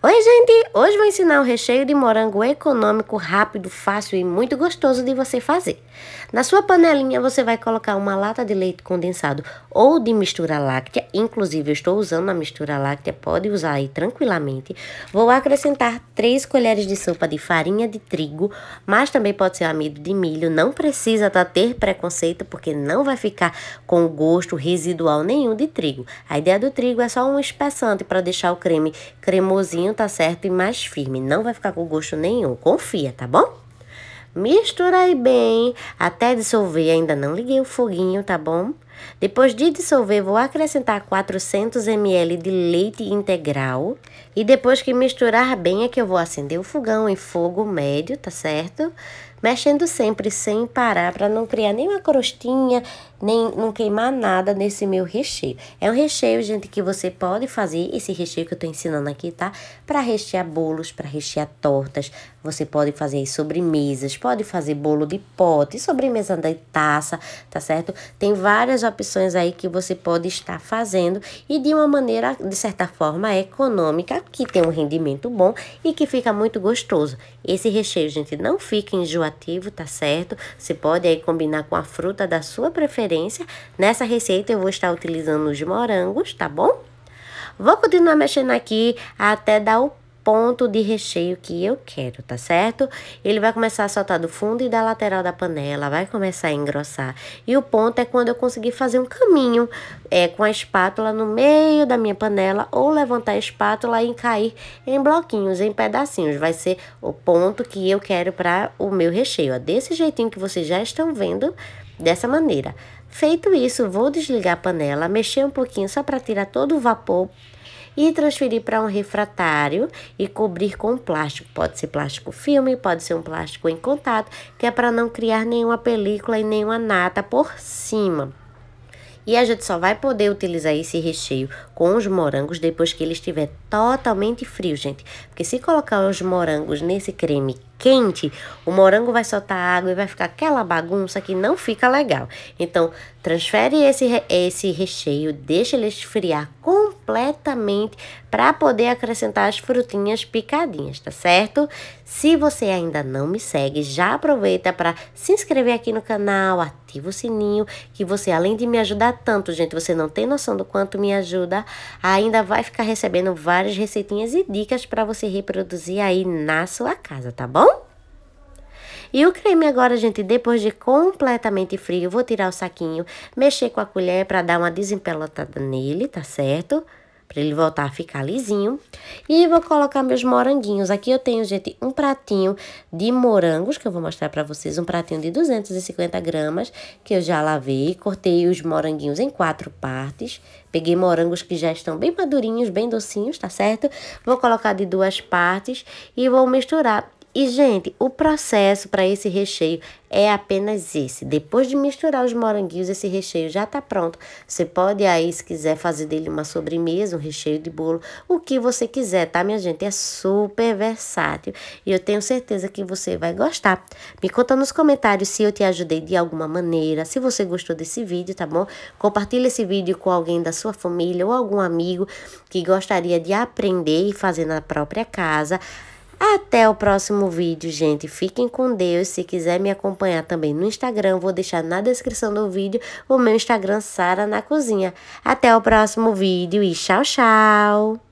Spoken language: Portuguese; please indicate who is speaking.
Speaker 1: Oi, gente! Hoje vou ensinar um recheio de morango econômico, rápido, fácil e muito gostoso de você fazer. Na sua panelinha, você vai colocar uma lata de leite condensado ou de mistura láctea. Inclusive, eu estou usando a mistura láctea, pode usar aí tranquilamente. Vou acrescentar 3 colheres de sopa de farinha de trigo, mas também pode ser amido de milho. Não precisa tá, ter preconceito, porque não vai ficar com gosto residual nenhum de trigo. A ideia do trigo é só um espessante para deixar o creme cremosinho caminho tá certo e mais firme. Não vai ficar com gosto nenhum. Confia, tá bom? Misturei bem até dissolver. Ainda não liguei o foguinho, tá bom? Depois de dissolver, vou acrescentar 400 ml de leite integral. E depois que misturar bem é que eu vou acender o fogão em fogo médio, tá certo? mexendo sempre sem parar para não criar nenhuma crostinha, nem não queimar nada nesse meu recheio. É um recheio, gente, que você pode fazer esse recheio que eu tô ensinando aqui, tá? Para rechear bolos, para rechear tortas, você pode fazer sobremesas, pode fazer bolo de pote, sobremesa da taça, tá certo? Tem várias opções aí que você pode estar fazendo e de uma maneira, de certa forma, econômica, que tem um rendimento bom e que fica muito gostoso. Esse recheio, gente, não fica enjoado tá certo? Você pode aí combinar com a fruta da sua preferência. Nessa receita eu vou estar utilizando os morangos, tá bom? Vou continuar mexendo aqui até dar o ponto de recheio que eu quero, tá certo? Ele vai começar a soltar do fundo e da lateral da panela, vai começar a engrossar. E o ponto é quando eu conseguir fazer um caminho é, com a espátula no meio da minha panela ou levantar a espátula e cair em bloquinhos, em pedacinhos. Vai ser o ponto que eu quero para o meu recheio, é desse jeitinho que vocês já estão vendo, dessa maneira. Feito isso, vou desligar a panela, mexer um pouquinho só para tirar todo o vapor e transferir para um refratário e cobrir com plástico. Pode ser plástico filme, pode ser um plástico em contato, que é para não criar nenhuma película e nenhuma nata por cima. E a gente só vai poder utilizar esse recheio com os morangos depois que ele estiver totalmente frio, gente. Porque se colocar os morangos nesse creme quente, o morango vai soltar água e vai ficar aquela bagunça que não fica legal. Então, transfere esse, esse recheio, deixa ele esfriar completamente para poder acrescentar as frutinhas picadinhas, tá certo? Se você ainda não me segue, já aproveita para se inscrever aqui no canal, ativa o sininho, que você além de me ajudar tanto, gente, você não tem noção do quanto me ajuda, ainda vai ficar recebendo várias receitinhas e dicas para você reproduzir aí na sua casa, tá bom? E o creme agora, gente, depois de completamente frio, vou tirar o saquinho, mexer com a colher para dar uma desempelotada nele, tá certo? para ele voltar a ficar lisinho. E vou colocar meus moranguinhos. Aqui eu tenho, gente, um pratinho de morangos, que eu vou mostrar para vocês. Um pratinho de 250 gramas, que eu já lavei. Cortei os moranguinhos em quatro partes. Peguei morangos que já estão bem madurinhos, bem docinhos, tá certo? Vou colocar de duas partes e vou misturar e, gente, o processo para esse recheio é apenas esse. Depois de misturar os moranguinhos, esse recheio já está pronto. Você pode aí, se quiser, fazer dele uma sobremesa, um recheio de bolo, o que você quiser, tá, minha gente? É super versátil e eu tenho certeza que você vai gostar. Me conta nos comentários se eu te ajudei de alguma maneira, se você gostou desse vídeo, tá bom? Compartilha esse vídeo com alguém da sua família ou algum amigo que gostaria de aprender e fazer na própria casa. Até o próximo vídeo, gente. Fiquem com Deus. Se quiser me acompanhar também no Instagram, vou deixar na descrição do vídeo o meu Instagram Sara na Cozinha. Até o próximo vídeo e tchau, tchau!